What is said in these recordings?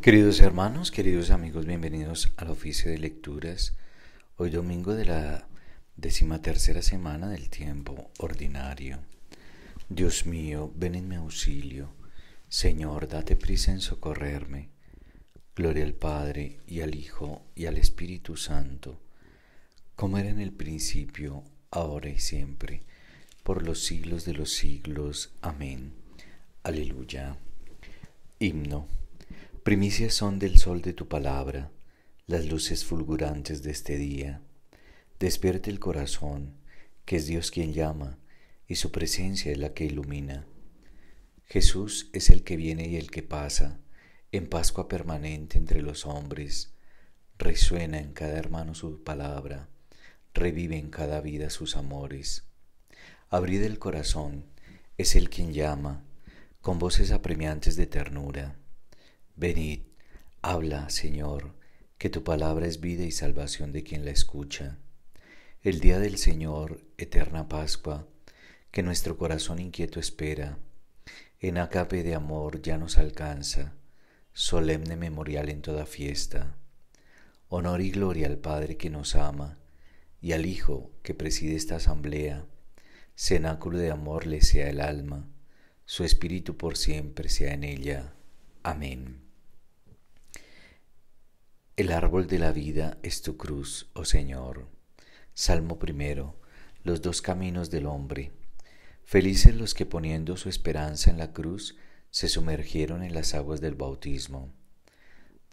Queridos hermanos, queridos amigos, bienvenidos al oficio de lecturas. Hoy domingo de la decimatercera semana del tiempo ordinario. Dios mío, ven en mi auxilio. Señor, date prisa en socorrerme. Gloria al Padre y al Hijo y al Espíritu Santo, como era en el principio, ahora y siempre, por los siglos de los siglos. Amén. Aleluya. Himno. Primicias son del sol de tu palabra, las luces fulgurantes de este día. Despierte el corazón, que es Dios quien llama, y su presencia es la que ilumina. Jesús es el que viene y el que pasa, en Pascua permanente entre los hombres. Resuena en cada hermano su palabra, revive en cada vida sus amores. Abrid el corazón, es el quien llama, con voces apremiantes de ternura. Venid, habla, Señor, que tu palabra es vida y salvación de quien la escucha. El día del Señor, eterna Pascua, que nuestro corazón inquieto espera, en acape de amor ya nos alcanza, solemne memorial en toda fiesta. Honor y gloria al Padre que nos ama, y al Hijo que preside esta asamblea, cenáculo de amor le sea el alma, su espíritu por siempre sea en ella. Amén. El árbol de la vida es tu cruz, oh Señor. Salmo primero. Los dos caminos del hombre. Felices los que poniendo su esperanza en la cruz se sumergieron en las aguas del bautismo.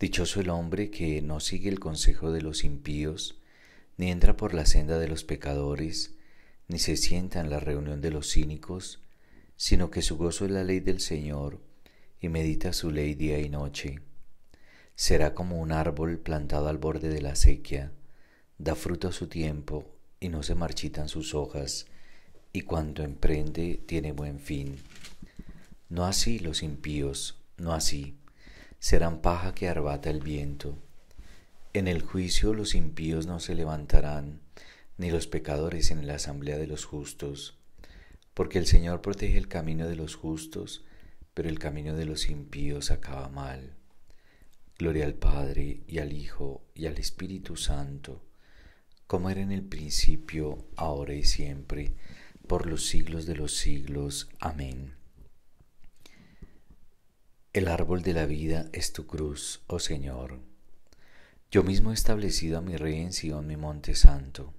Dichoso el hombre que no sigue el consejo de los impíos, ni entra por la senda de los pecadores, ni se sienta en la reunión de los cínicos, sino que su gozo es la ley del Señor y medita su ley día y noche. Será como un árbol plantado al borde de la acequia, da fruto a su tiempo y no se marchitan sus hojas, y cuando emprende tiene buen fin. No así los impíos, no así, serán paja que arbata el viento. En el juicio los impíos no se levantarán, ni los pecadores en la asamblea de los justos, porque el Señor protege el camino de los justos, pero el camino de los impíos acaba mal. Gloria al Padre y al Hijo y al Espíritu Santo, como era en el principio, ahora y siempre, por los siglos de los siglos. Amén. El árbol de la vida es tu cruz, oh Señor. Yo mismo he establecido a mi rey en Sion, mi monte santo.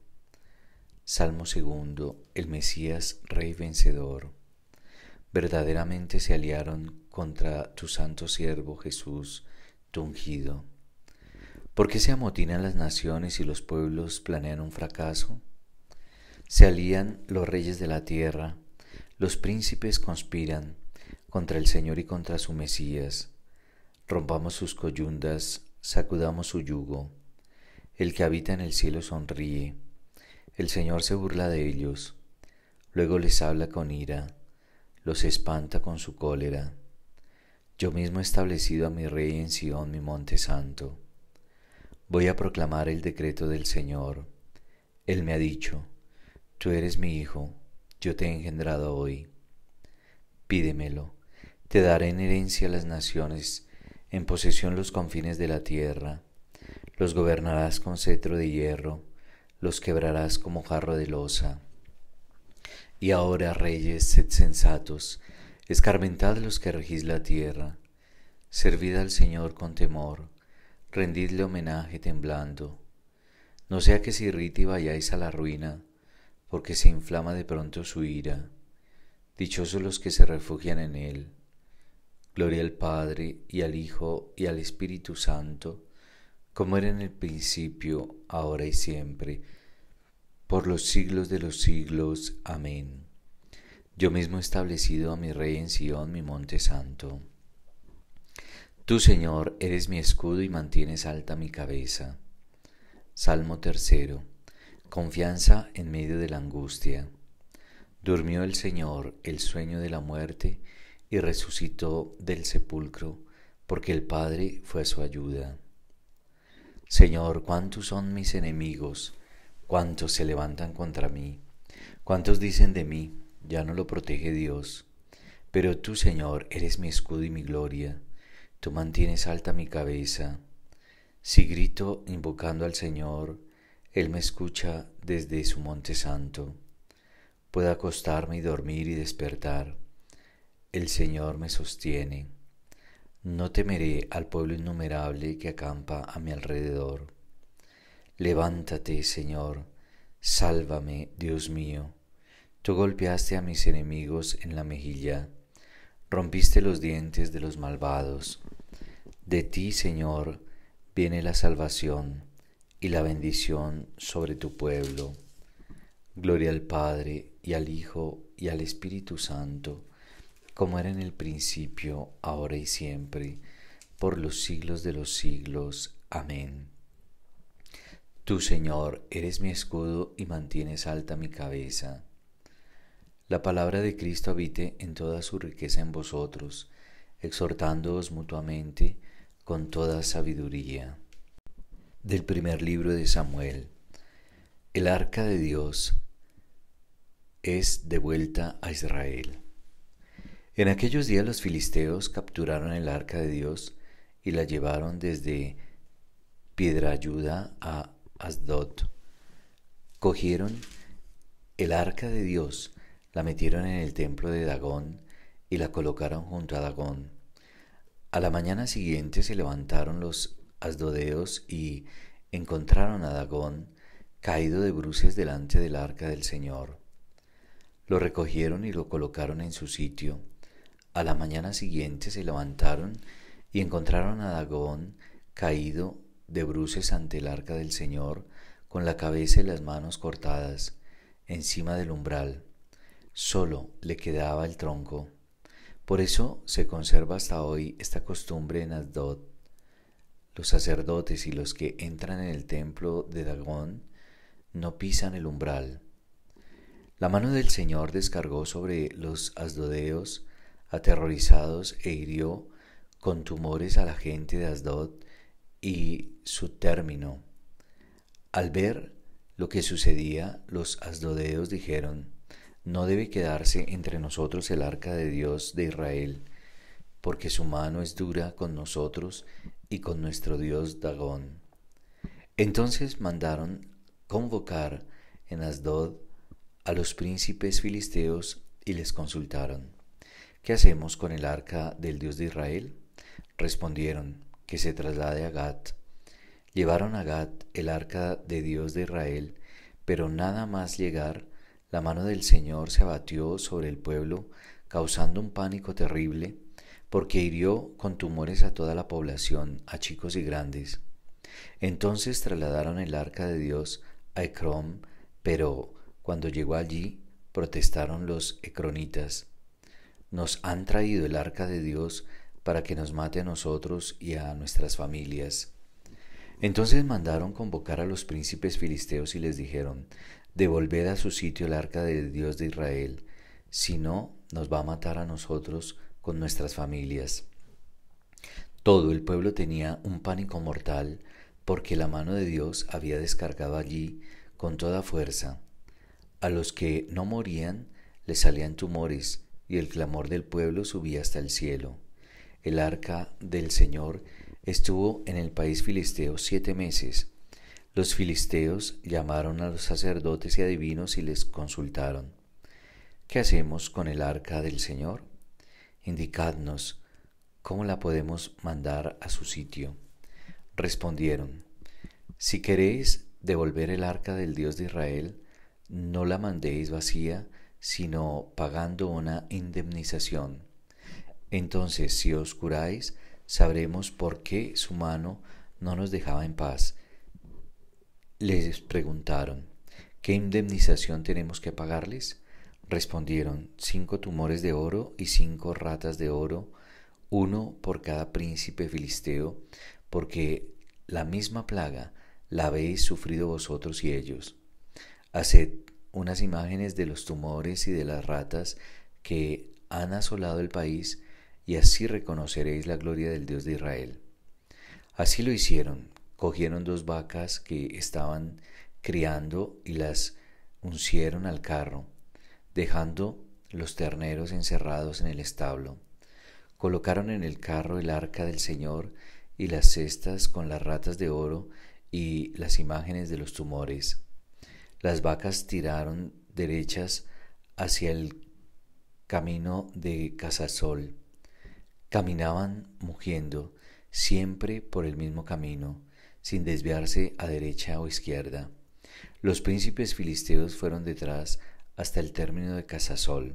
Salmo segundo, el Mesías, rey vencedor. Verdaderamente se aliaron contra tu santo siervo Jesús, ungido. ¿Por qué se amotinan las naciones y los pueblos planean un fracaso? Se alían los reyes de la tierra, los príncipes conspiran contra el Señor y contra su Mesías. Rompamos sus coyundas, sacudamos su yugo. El que habita en el cielo sonríe. El Señor se burla de ellos. Luego les habla con ira, los espanta con su cólera. Yo mismo he establecido a mi rey en Sion mi monte santo. Voy a proclamar el decreto del Señor. Él me ha dicho, Tú eres mi hijo, yo te he engendrado hoy. Pídemelo, te daré en herencia las naciones, en posesión los confines de la tierra. Los gobernarás con cetro de hierro, los quebrarás como jarro de losa. Y ahora, reyes, sed sensatos, Escarmentad los que regís la tierra, servid al Señor con temor, rendidle homenaje temblando. No sea que se irrite y vayáis a la ruina, porque se inflama de pronto su ira. Dichosos los que se refugian en él. Gloria al Padre y al Hijo y al Espíritu Santo, como era en el principio, ahora y siempre, por los siglos de los siglos. Amén yo mismo he establecido a mi rey en Sion, mi monte santo. Tú, Señor, eres mi escudo y mantienes alta mi cabeza. Salmo tercero. Confianza en medio de la angustia. Durmió el Señor el sueño de la muerte y resucitó del sepulcro, porque el Padre fue su ayuda. Señor, cuántos son mis enemigos, cuántos se levantan contra mí, cuántos dicen de mí, ya no lo protege Dios. Pero tú, Señor, eres mi escudo y mi gloria. Tú mantienes alta mi cabeza. Si grito invocando al Señor, Él me escucha desde su monte santo. Puedo acostarme y dormir y despertar. El Señor me sostiene. No temeré al pueblo innumerable que acampa a mi alrededor. Levántate, Señor, sálvame, Dios mío Tú golpeaste a mis enemigos en la mejilla, rompiste los dientes de los malvados. De ti, Señor, viene la salvación y la bendición sobre tu pueblo. Gloria al Padre y al Hijo y al Espíritu Santo, como era en el principio, ahora y siempre, por los siglos de los siglos. Amén. Tú, Señor, eres mi escudo y mantienes alta mi cabeza la palabra de Cristo habite en toda su riqueza en vosotros, exhortándoos mutuamente con toda sabiduría. Del primer libro de Samuel. El arca de Dios es de vuelta a Israel. En aquellos días los filisteos capturaron el arca de Dios y la llevaron desde Piedra ayuda a Asdod. Cogieron el arca de Dios la metieron en el templo de Dagón y la colocaron junto a Dagón. A la mañana siguiente se levantaron los asdodeos y encontraron a Dagón caído de bruces delante del arca del Señor. Lo recogieron y lo colocaron en su sitio. A la mañana siguiente se levantaron y encontraron a Dagón caído de bruces ante el arca del Señor, con la cabeza y las manos cortadas, encima del umbral. Solo le quedaba el tronco. Por eso se conserva hasta hoy esta costumbre en Asdod. Los sacerdotes y los que entran en el templo de Dagón no pisan el umbral. La mano del Señor descargó sobre los asdodeos, aterrorizados, e hirió con tumores a la gente de Asdod y su término. Al ver lo que sucedía, los asdodeos dijeron, no debe quedarse entre nosotros el arca de Dios de Israel, porque su mano es dura con nosotros y con nuestro Dios Dagón. Entonces mandaron convocar en Asdod a los príncipes filisteos y les consultaron, ¿qué hacemos con el arca del Dios de Israel? Respondieron, que se traslade a Gat. Llevaron a Gat el arca de Dios de Israel, pero nada más llegar la mano del Señor se abatió sobre el pueblo, causando un pánico terrible, porque hirió con tumores a toda la población, a chicos y grandes. Entonces trasladaron el arca de Dios a Ecrom, pero cuando llegó allí, protestaron los ecronitas. Nos han traído el arca de Dios para que nos mate a nosotros y a nuestras familias. Entonces mandaron convocar a los príncipes filisteos y les dijeron, devolver a su sitio el arca de Dios de Israel, si no, nos va a matar a nosotros con nuestras familias. Todo el pueblo tenía un pánico mortal porque la mano de Dios había descargado allí con toda fuerza. A los que no morían les salían tumores y el clamor del pueblo subía hasta el cielo. El arca del Señor estuvo en el país filisteo siete meses los filisteos llamaron a los sacerdotes y adivinos y les consultaron, ¿qué hacemos con el arca del Señor? Indicadnos cómo la podemos mandar a su sitio. Respondieron, si queréis devolver el arca del Dios de Israel, no la mandéis vacía, sino pagando una indemnización. Entonces, si os curáis, sabremos por qué su mano no nos dejaba en paz les preguntaron, ¿qué indemnización tenemos que pagarles? Respondieron, cinco tumores de oro y cinco ratas de oro, uno por cada príncipe filisteo, porque la misma plaga la habéis sufrido vosotros y ellos. Haced unas imágenes de los tumores y de las ratas que han asolado el país, y así reconoceréis la gloria del Dios de Israel. Así lo hicieron, cogieron dos vacas que estaban criando y las uncieron al carro, dejando los terneros encerrados en el establo. Colocaron en el carro el arca del Señor y las cestas con las ratas de oro y las imágenes de los tumores. Las vacas tiraron derechas hacia el camino de Casasol. Caminaban mugiendo, siempre por el mismo camino sin desviarse a derecha o izquierda. Los príncipes filisteos fueron detrás hasta el término de Casasol.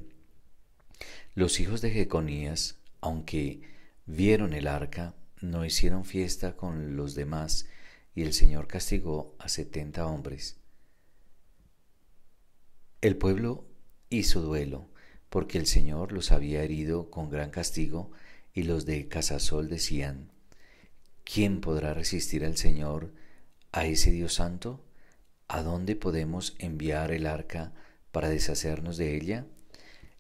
Los hijos de Jeconías, aunque vieron el arca, no hicieron fiesta con los demás, y el Señor castigó a setenta hombres. El pueblo hizo duelo, porque el Señor los había herido con gran castigo, y los de Casasol decían, ¿Quién podrá resistir al Señor, a ese Dios santo? ¿A dónde podemos enviar el arca para deshacernos de ella?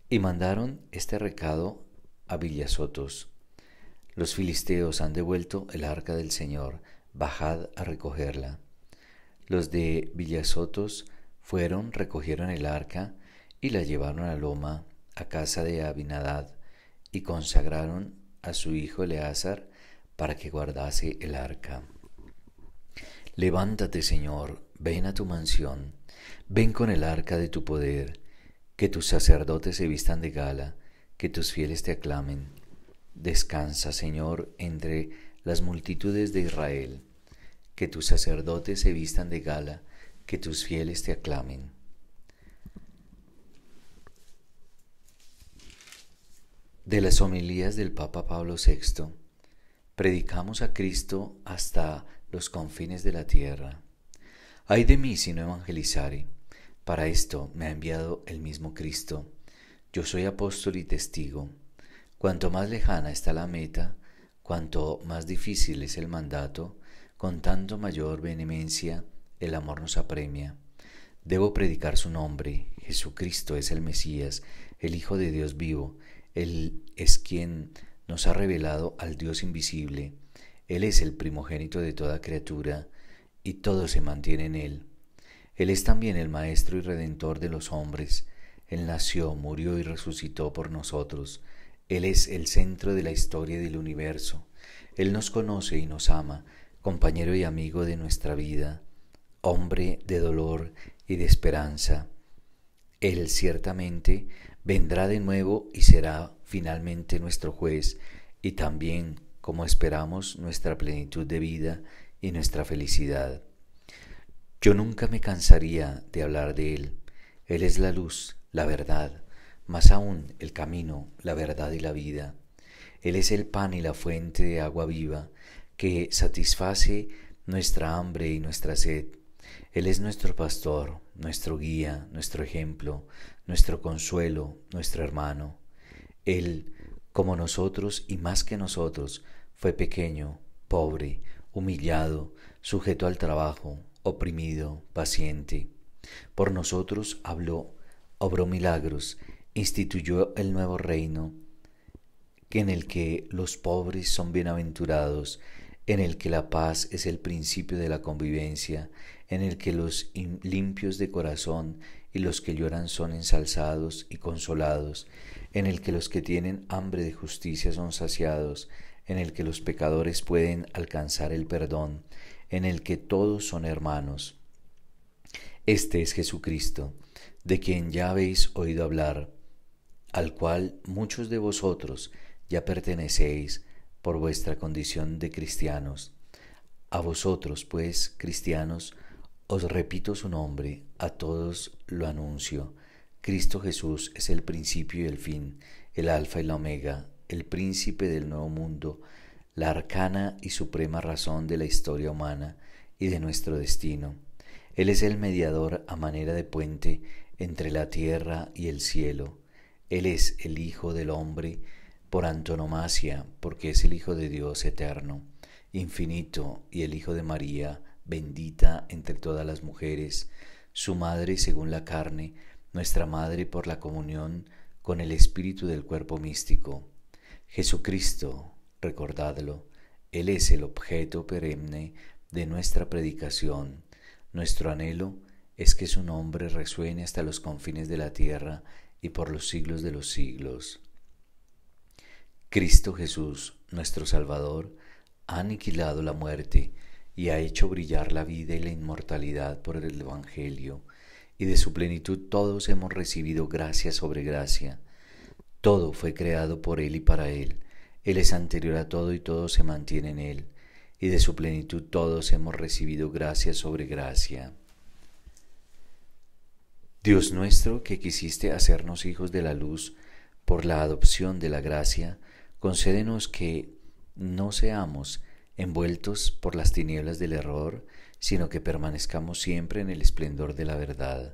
Y mandaron este recado a Villasotos. Los filisteos han devuelto el arca del Señor, bajad a recogerla. Los de Villasotos fueron, recogieron el arca y la llevaron a Loma, a casa de Abinadad, y consagraron a su hijo Eleazar para que guardase el arca. Levántate, Señor, ven a tu mansión, ven con el arca de tu poder, que tus sacerdotes se vistan de gala, que tus fieles te aclamen. Descansa, Señor, entre las multitudes de Israel, que tus sacerdotes se vistan de gala, que tus fieles te aclamen. De las homilías del Papa Pablo VI, predicamos a Cristo hasta los confines de la tierra. Ay de mí si no evangelizare. Para esto me ha enviado el mismo Cristo. Yo soy apóstol y testigo. Cuanto más lejana está la meta, cuanto más difícil es el mandato, con tanto mayor vehemencia el amor nos apremia. Debo predicar su nombre. Jesucristo es el Mesías, el Hijo de Dios vivo. Él es quien nos ha revelado al Dios invisible. Él es el primogénito de toda criatura, y todo se mantiene en Él. Él es también el Maestro y Redentor de los hombres. Él nació, murió y resucitó por nosotros. Él es el centro de la historia del universo. Él nos conoce y nos ama, compañero y amigo de nuestra vida, hombre de dolor y de esperanza. Él ciertamente vendrá de nuevo y será finalmente nuestro juez y también, como esperamos, nuestra plenitud de vida y nuestra felicidad. Yo nunca me cansaría de hablar de Él. Él es la luz, la verdad, más aún el camino, la verdad y la vida. Él es el pan y la fuente de agua viva que satisface nuestra hambre y nuestra sed. Él es nuestro pastor, nuestro guía, nuestro ejemplo, nuestro consuelo, nuestro hermano. Él, como nosotros y más que nosotros, fue pequeño, pobre, humillado, sujeto al trabajo, oprimido, paciente. Por nosotros habló, obró milagros, instituyó el nuevo reino, en el que los pobres son bienaventurados, en el que la paz es el principio de la convivencia, en el que los limpios de corazón y los que lloran son ensalzados y consolados, en el que los que tienen hambre de justicia son saciados, en el que los pecadores pueden alcanzar el perdón, en el que todos son hermanos. Este es Jesucristo, de quien ya habéis oído hablar, al cual muchos de vosotros ya pertenecéis por vuestra condición de cristianos. A vosotros, pues, cristianos, os repito su nombre, a todos lo anuncio. Cristo Jesús es el principio y el fin, el alfa y la omega, el príncipe del nuevo mundo, la arcana y suprema razón de la historia humana y de nuestro destino. Él es el mediador a manera de puente entre la tierra y el cielo. Él es el Hijo del Hombre por antonomasia, porque es el Hijo de Dios eterno, infinito, y el Hijo de María, bendita entre todas las mujeres, su madre según la carne, nuestra madre por la comunión con el espíritu del cuerpo místico. Jesucristo, recordadlo, Él es el objeto perenne de nuestra predicación. Nuestro anhelo es que su nombre resuene hasta los confines de la tierra y por los siglos de los siglos. Cristo Jesús, nuestro Salvador, ha aniquilado la muerte, y ha hecho brillar la vida y la inmortalidad por el Evangelio, y de su plenitud todos hemos recibido gracia sobre gracia. Todo fue creado por Él y para Él. Él es anterior a todo y todo se mantiene en Él, y de su plenitud todos hemos recibido gracia sobre gracia. Dios nuestro, que quisiste hacernos hijos de la luz por la adopción de la gracia, concédenos que no seamos envueltos por las tinieblas del error, sino que permanezcamos siempre en el esplendor de la verdad.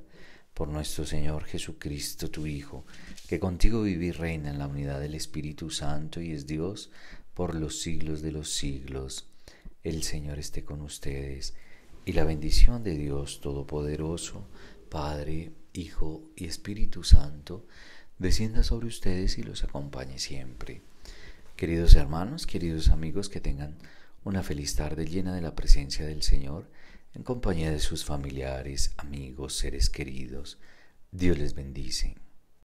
Por nuestro Señor Jesucristo, tu Hijo, que contigo vive y reina en la unidad del Espíritu Santo y es Dios por los siglos de los siglos. El Señor esté con ustedes y la bendición de Dios Todopoderoso, Padre, Hijo y Espíritu Santo, descienda sobre ustedes y los acompañe siempre. Queridos hermanos, queridos amigos, que tengan una feliz tarde llena de la presencia del Señor, en compañía de sus familiares, amigos, seres queridos. Dios les bendice.